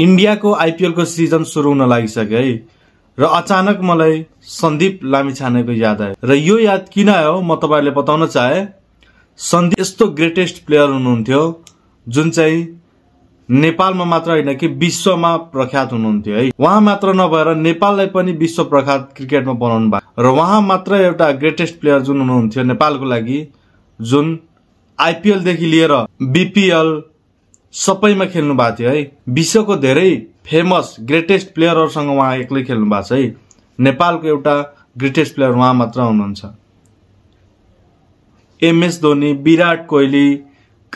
इन्डियाको आइपिएलको सिजन सुरु हुन लागिसक्यो है र अचानक मलाई सन्दीप लामिछानेको याद आयो र यो याद किन आयो म तपाईँहरूले बताउन चाहे सन्दीप यस्तो ग्रेटेस्ट प्लेयर हुनुहुन्थ्यो जुन चाहिँ नेपालमा मात्र होइन कि विश्वमा प्रख्यात हुनुहुन्थ्यो है उहाँ मात्र नभएर नेपाललाई पनि विश्व प्रख्यात क्रिकेटमा बनाउनु भएको र उहाँ मात्र एउटा ग्रेटेस्ट प्लेयर जुन हुनुहुन्थ्यो नेपालको लागि जुन आइपिएलदेखि लिएर बिपिएल सबैमा खेल्नु भएको थियो है विश्वको धेरै फेमस ग्रेटेस्ट प्लेयरहरूसँग उहाँ एक्लै खेल्नु भएको छ है नेपालको एउटा ग्रेटेस्ट प्लेयर उहाँ मात्र हुनुहुन्छ MS Dhoni Virat Kohli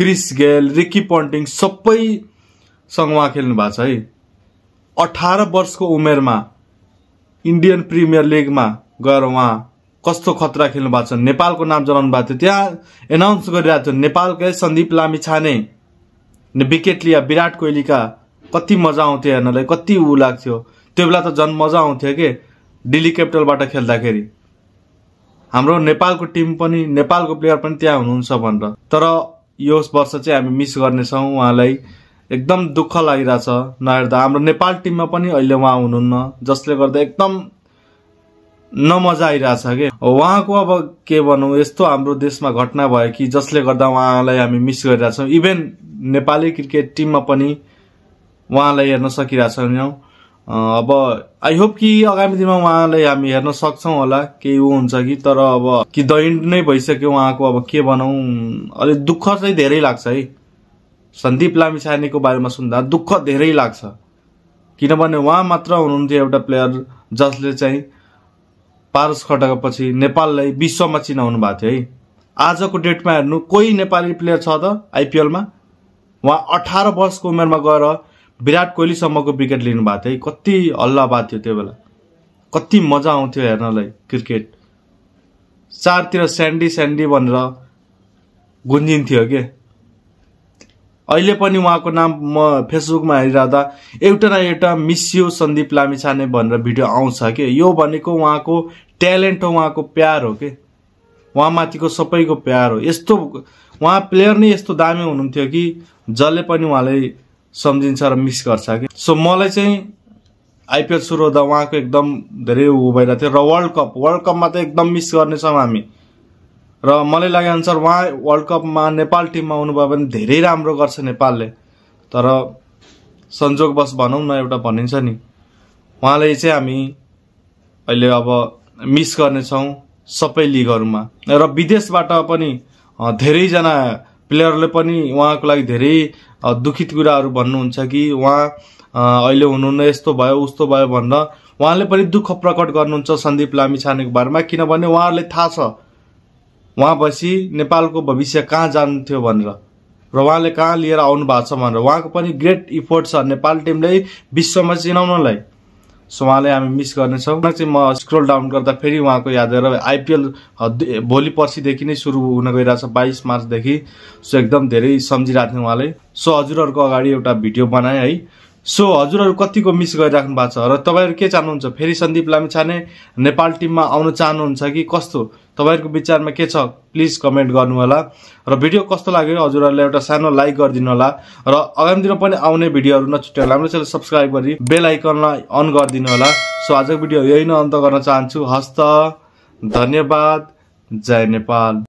Chris Gayle Ricky Ponting सबैसँग उहाँ खेल्नु भएको छ है अठार वर्षको उमेरमा इन्डियन प्रिमियर लिगमा गएर उहाँ कस्तो खतरा खेल्नु भएको छ नेपालको नाम जनाउनु भएको थियो त्यहाँ एनाउन्स गरिरहेको थियो नेपालकै सन्दीप लामी छाने विकेट लिया विराट कोहलीका कति मजा आउँथ्यो हेर्नलाई कति ऊ लाग्थ्यो त्यो बेला त झन् मजा आउँथ्यो कि दिल्ली क्यापिटलबाट खेल्दाखेरि हाम्रो नेपालको टिम पनि नेपालको प्लेयर पनि त्यहाँ हुनुहुन्छ भनेर तर यो वर्ष चाहिँ हामी मिस गर्नेछौँ उहाँलाई एकदम दुःख लागिरहेछ नहेर्दा हाम्रो नेपाल टिममा पनि अहिले उहाँ हुनुहुन्न जसले गर्दा एकदम नमजा आइरहेछ कि उहाँको अब के भनौँ यस्तो हाम्रो देशमा घटना भयो कि जसले गर्दा उहाँलाई हामी मिस गरिरहेछौँ इभेन नेपाली क्रिकेट टिममा पनि उहाँलाई हेर्न सकिरहेछौँ अब आई होप कि आगामी दिनमा उहाँलाई हामी हेर्न सक्छौँ होला केही ऊ हुन्छ कि तर अब कि दैन्ड नै भइसक्यो उहाँको अब के भनौँ अलिक दुःख चाहिँ धेरै लाग्छ है सन्दीप लामिछानेको बारेमा सुन्दा दुःख धेरै लाग्छ किनभने उहाँ मात्र हुनुहुन्थ्यो एउटा प्लेयर जसले चाहिँ पारस पछि नेपाललाई विश्वमा चिनाउनु भएको थियो है आजको डेटमा हेर्नु कोही नेपाली प्लेयर छ त आइपिएलमा उहाँ अठार वर्षको उमेरमा गएर विराट कोहलीसम्मको विकेट लिनुभएको थियो है कति हल्ला भएको थियो त्यो बेला कति मजा आउँथ्यो हेर्नलाई क्रिकेट चारतिर स्यान्डी स्यान्डी भनेर गुन्जिन्थ्यो के अहिले पनि उहाँको नाम म फेसबुकमा हेरिरहँदा एउटा न एउटा मिसियो सन्दीप लामिछाने भनेर भिडियो आउँछ कि यो भनेको उहाँको ट्यालेन्ट हो उहाँको प्यार हो कि उहाँमाथिको सबैको प्यार हो यस्तो उहाँ प्लेयर नै यस्तो दामी हुनुहुन्थ्यो कि जसले पनि उहाँलाई सम्झिन्छ र मिस गर्छ कि सो मलाई चाहिँ आइपिएल सुरु हुँदा उहाँको एकदम धेरै उ भइरहेको थियो र वर्ल्ड कप वर्ल्ड कपमा त एकदम मिस गर्नेछौँ हामी र मलाई लागे अनुसार उहाँ वर्ल्ड कपमा नेपाल टिममा आउनुभयो भने धेरै राम्रो गर्छ नेपालले तर संजोगवश भनौँ न एउटा भनिन्छ नि उहाँलाई चाहिँ हामी अहिले अब मिस गर्नेछौँ सबै लिगहरूमा र विदेशबाट पनि धेरैजना प्लेयरले पनि उहाँको लागि धेरै दुखित कुराहरू भन्नुहुन्छ कि उहाँ अहिले हुनुहुन्न यस्तो भयो उस्तो भयो भनेर उहाँले पनि दुःख प्रकट गर्नुहुन्छ सन्दीप लामिछानेको बारेमा किनभने उहाँहरूले थाहा छ उहाँ उहाँपछि नेपालको भविष्य कहाँ जान्थ्यो भनेर र उहाँले कहाँ लिएर आउनु भएको छ भनेर उहाँको पनि ग्रेट इफोर्ट छ नेपाल टिमले विश्वमा चिनाउनलाई सो उहाँलाई हामी मिस गर्नेछौँ चाहिँ म स्क्रोल डाउन गर्दा फेरि उहाँको याद गरेर आइपिएल भोलि पर्सिदेखि नै सुरु हुन गइरहेको छ बाइस मार्चदेखि सो एकदम धेरै सम्झिरहेको थियो उहाँले सो हजुरहरूको अगाडि एउटा भिडियो बनाएँ है सो हजुरहरू कतिको मिस गरिराख्नु भएको छ र तपाईँहरू के चाहनुहुन्छ फेरि सन्दीप लामिछाने नेपाल टिममा आउन चाहनुहुन्छ कि कस्तो तपाईँहरूको विचारमा के छ प्लिज कमेन्ट गर्नुहोला र भिडियो कस्तो लाग्यो हजुरहरूलाई एउटा सानो लाइक गरिदिनु होला र आगामी दिनमा पनि आउने भिडियोहरू नछुट्याएर हाम्रो सब्सक्राइब गरी बेल आइकनलाई अन गरिदिनु होला सो आजको भिडियो यही नै अन्त गर्न चाहन्छु हस्त धन्यवाद जय नेपाल